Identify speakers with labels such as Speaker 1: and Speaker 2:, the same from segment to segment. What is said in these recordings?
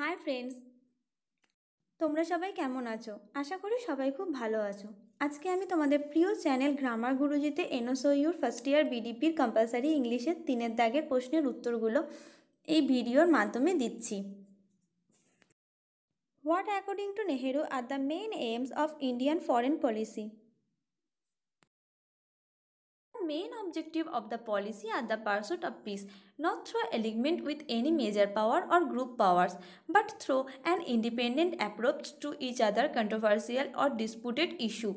Speaker 1: Hi friends তোমরা সবাই কেমন আছো আশা করি সবাই খুব ভালো আছো আজকে আমি তোমাদের প্রিয় চ্যানেল গ্রামার গুরুজিতে এনএসওইউর ফার্স্ট ইয়ার বিডিপির কম্পালসারি ইংলিশের তিনের দাগের প্রশ্নের উত্তরগুলো এই ভিডিওর মাধ্যমে দিচ্ছি what according to Nehru are the main aims of Indian foreign policy main objective of the policy are the pursuit of peace, not through alignment with any major power or group powers, but through an independent approach to each other controversial or disputed issue.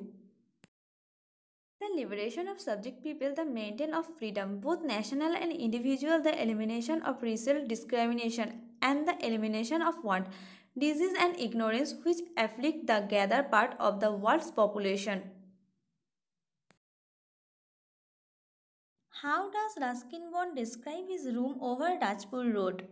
Speaker 1: The liberation of subject people, the maintenance of freedom, both national and individual, the elimination of racial discrimination, and the elimination of want, disease and ignorance which afflict the greater part of the world's population. How does Ruskin Bond describe his room over Rajpur Road?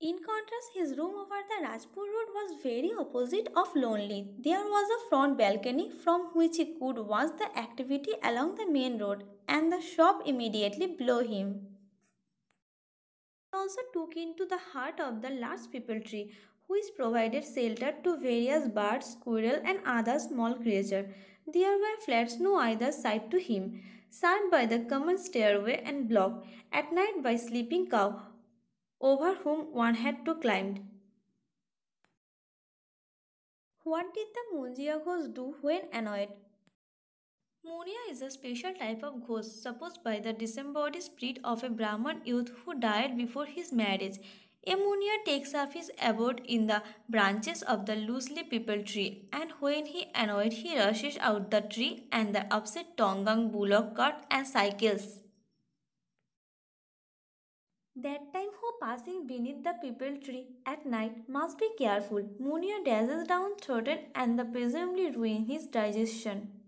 Speaker 1: In contrast, his room over the Rajpur Road was very opposite of lonely. There was a front balcony from which he could watch the activity along the main road and the shop immediately below him. He also took into the heart of the large people tree, which provided shelter to various birds, squirrels, and other small creatures. There were flats no either side to him, served by the common stairway and blocked at night by sleeping cow, over whom one had to climb. What did the Munjia ghost do when annoyed? Munia is a special type of ghost supposed by the disembodied spirit of a Brahman youth who died before his marriage. Ammonia takes up his abode in the branches of the loosely pipal tree and when he annoyed he rushes out the tree and the upset Tongang bullock cart and cycles. That time who passing beneath the pipal tree at night must be careful. Munia dashes down throated and the presumably ruin his digestion.